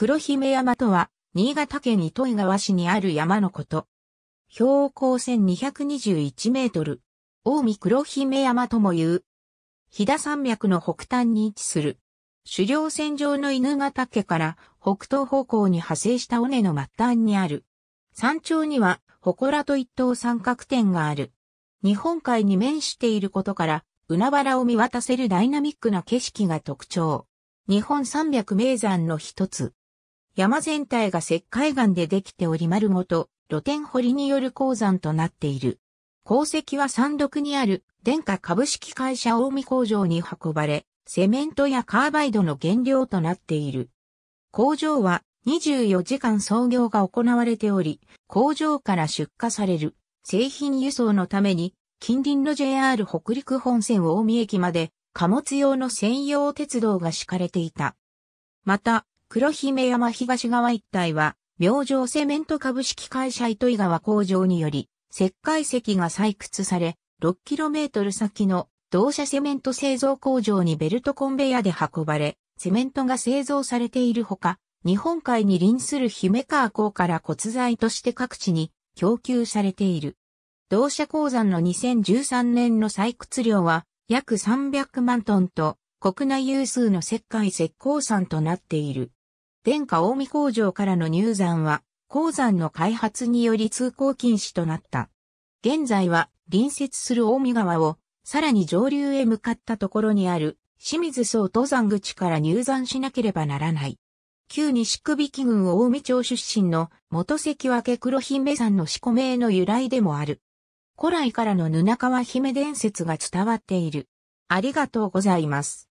黒姫山とは、新潟県糸魚川市にある山のこと。標高1221メートル。大見黒姫山とも言う。飛騨山脈の北端に位置する。狩猟線上の犬ヶ岳から北東方向に派生した尾根の末端にある。山頂には、祠と一等三角点がある。日本海に面していることから、海原を見渡せるダイナミックな景色が特徴。日本三百名山の一つ。山全体が石灰岩でできており丸ごと露天掘りによる鉱山となっている。鉱石は山麓にある電化株式会社大見工場に運ばれ、セメントやカーバイドの原料となっている。工場は24時間操業が行われており、工場から出荷される製品輸送のために近隣の JR 北陸本線大見駅まで貨物用の専用鉄道が敷かれていた。また、黒姫山東側一帯は、明星セメント株式会社糸井川工場により、石灰石が採掘され、6km 先の同社セメント製造工場にベルトコンベヤで運ばれ、セメントが製造されているほか、日本海に臨する姫川港から骨材として各地に供給されている。同社鉱山の2013年の採掘量は約300万トンと国内有数の石灰石鉱山となっている。天下大見工場からの入山は、鉱山の開発により通行禁止となった。現在は、隣接する大見川を、さらに上流へ向かったところにある、清水総登山口から入山しなければならない。旧西首引郡大見町出身の元関脇黒姫山の四股名の由来でもある。古来からの布川姫伝説が伝わっている。ありがとうございます。